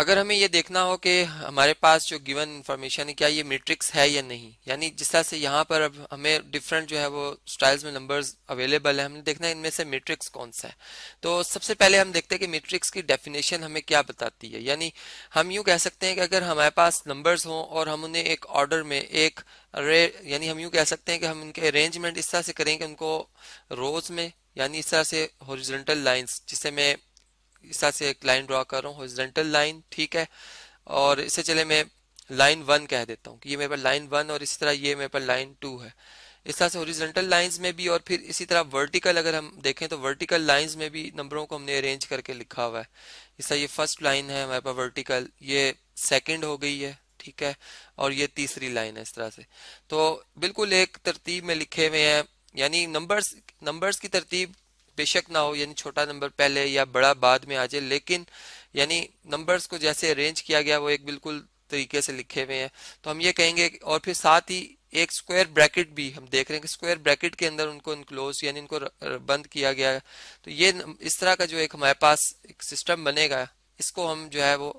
अगर हमें ये देखना हो कि हमारे पास जो गिवन इन्फॉर्मेशन है क्या ये मैट्रिक्स है या नहीं यानी जिस तरह से यहाँ पर अब हमें डिफरेंट जो है वो स्टाइल्स में नंबर्स अवेलेबल है हमने देखना है इनमें से मैट्रिक्स कौन सा है तो सबसे पहले हम देखते हैं कि मैट्रिक्स की डेफिनेशन हमें क्या बताती है यानी हम यूँ कह सकते हैं कि अगर हमारे पास नंबर्स हों और हम उन्हें एक ऑर्डर में एक रे यानी हम यूँ कह सकते हैं कि हम उनके अरेंजमेंट इस तरह से करें कि उनको रोज में यानी इस तरह से हॉरिजॉन्टल लाइंस जिसे मैं इस तरह से एक लाइन ड्रॉ कर रहा हूँ हॉरिजेंटल लाइन ठीक है और इसे चले मैं लाइन वन कह देता हूँ कि ये मेरे पास लाइन वन और इसी तरह ये मेरे पास लाइन टू है इस तरह से हॉरिजेंटल लाइंस में भी और फिर इसी तरह वर्टिकल अगर हम देखें तो वर्टिकल लाइंस में भी नंबरों को हमने अरेंज करके लिखा हुआ है इस तरह ये फर्स्ट लाइन है हमारे पास वर्टिकल ये सेकंड हो गई है ठीक है और ये तीसरी लाइन है इस तरह से तो बिल्कुल एक तरतीब में लिखे हुए हैं यानी नंबर्स नंबर्स की तरतीब बेशक ना हो यानी छोटा नंबर पहले या बड़ा बाद में आ जाए लेकिन यानी नंबर्स को जैसे अरेंज किया गया वो एक बिल्कुल तरीके से लिखे हुए हैं तो हम ये कहेंगे और फिर साथ ही एक स्क्वायर ब्रैकेट भी हम देख रहे हैं कि स्क्वायर ब्रैकेट के अंदर उनको इनक्लोज यानी इनको बंद किया गया है तो ये इस तरह का जो एक हमारे पास एक सिस्टम बनेगा इसको हम जो है वो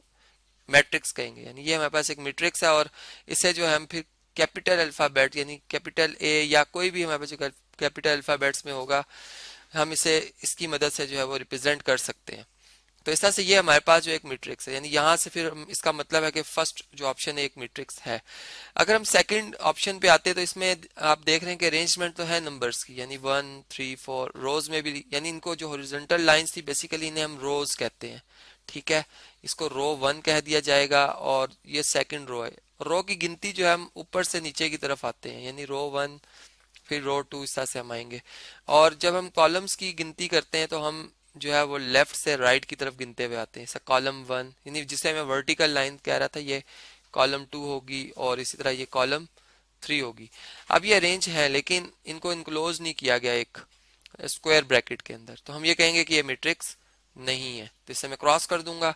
मैट्रिक्स कहेंगे यानी ये हमारे पास एक मैट्रिक्स है और इसे जो है हम फिर कैपिटल अल्फ़ाबेट यानी कैपिटल ए या कोई भी हमारे पास कैपिटल अल्फ़ाबेट्स में होगा हम इसे इसकी मदद से जो है वो रिप्रेजेंट कर सकते हैं तो इस तरह से ये हमारे पास जो एक मैट्रिक्स है यानी यहाँ से फिर इसका मतलब है कि फर्स्ट जो ऑप्शन है एक मैट्रिक्स है अगर हम सेकंड ऑप्शन पे आते हैं तो इसमें आप देख रहे हैं कि अरेंजमेंट तो है नंबर्स की यानी वन थ्री फोर रोज में भी यानी इनको जो हॉरिजॉन्टल लाइंस थी बेसिकली इन्हें हम रोज कहते हैं ठीक है इसको रो वन कह दिया जाएगा और ये सेकेंड रो है रो की गिनती जो है हम ऊपर से नीचे की तरफ आते हैं यानी रो वन फिर रो टू इस तरह से हम आएंगे और जब हम कॉलम्स की गिनती करते हैं तो हम जो है वो लेफ्ट से राइट right की तरफ गिनते हुए आते हैं जैसे कॉलम वन यानी जिसे मैं वर्टिकल लाइन कह रहा था ये कॉलम टू होगी और इसी तरह ये कॉलम थ्री होगी अब ये अरेंज है लेकिन इनको इनक्लोज नहीं किया गया एक स्क्वायर ब्रैकेट के अंदर तो हम ये कहेंगे कि ये मैट्रिक्स नहीं है तो इसे मैं क्रॉस कर दूंगा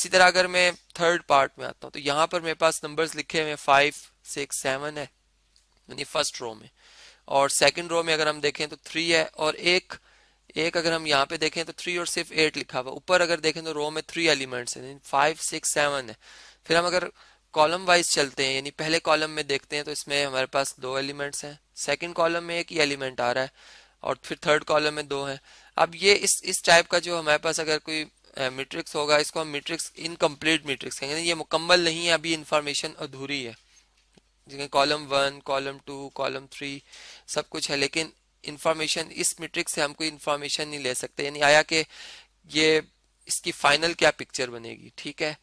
इसी तरह अगर मैं थर्ड पार्ट में आता हूँ तो यहाँ पर मेरे पास नंबर्स लिखे हुए फाइव सिक्स सेवन है यानी फर्स्ट रो में और सेकेंड रो में अगर हम देखें तो थ्री है और एक एक अगर हम यहाँ पे देखें तो थ्री और सिर्फ एट लिखा हुआ ऊपर अगर देखें तो रो में थ्री एलिमेंट्स है फाइव सिक्स सेवन है फिर हम अगर कॉलम वाइज चलते हैं यानी पहले कॉलम में देखते हैं तो इसमें हमारे पास दो एलिमेंट्स हैं सेकंड कॉलम में एक ही एलिमेंट आ रहा है और फिर थर्ड कॉलम में दो हैं अब ये इस इस टाइप का जो हमारे पास अगर कोई मीट्रिक्स होगा इसको हम मीट्रिक्स इनकम्प्लीट मीट्रिक्स कहेंगे ये मुकम्मल नहीं है अभी इंफॉर्मेशन अधूरी है column one column two column three सब कुछ है लेकिन इन्फॉर्मेशन इस मीट्रिक से हम कोई इन्फॉर्मेशन नहीं ले सकते यानी आया कि ये इसकी फाइनल क्या पिक्चर बनेगी ठीक है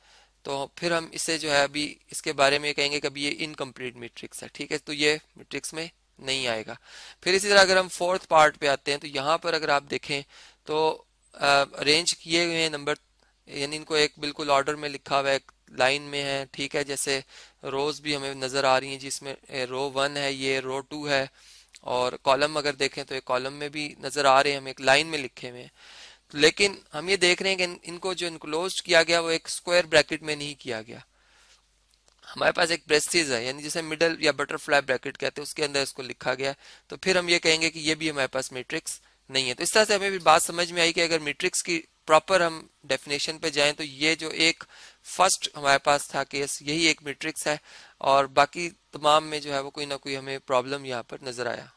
तो फिर हम इसे जो है अभी इसके बारे में कहेंगे कि अभी ये इनकम्प्लीट मैट्रिक्स है ठीक है तो ये मैट्रिक्स में नहीं आएगा फिर इसी तरह अगर हम फोर्थ पार्ट पे आते हैं तो यहाँ पर अगर आप देखें तो अरेंज किए हुए हैं नंबर यानी इनको एक बिल्कुल ऑर्डर में लिखा हुआ है लाइन में है ठीक है जैसे रोज भी हमें नजर आ रही है जिसमें रो वन है ये रो टू है और कॉलम अगर देखें तो एक कॉलम में भी नज़र आ रहे हैं हम एक लाइन में लिखे हुए हैं लेकिन हम ये देख रहे हैं कि इनको जो इनक्लोज किया गया वो एक स्क्वायर ब्रैकेट में नहीं किया गया हमारे पास एक ब्रेसिज है यानी जैसे मिडल या बटरफ्लाई ब्रैकेट कहते हैं उसके अंदर इसको लिखा गया तो फिर हम ये कहेंगे कि ये भी हमारे पास मेट्रिक्स नहीं है तो इस तरह से हमें भी बात समझ में आई कि अगर मेट्रिक्स की प्रॉपर हम डेफिनेशन पे जाएं तो ये जो एक फर्स्ट हमारे पास था केस यही एक मेट्रिक्स है और बाकी तमाम में जो है वो कोई ना कोई हमें प्रॉब्लम यहाँ पर नजर आया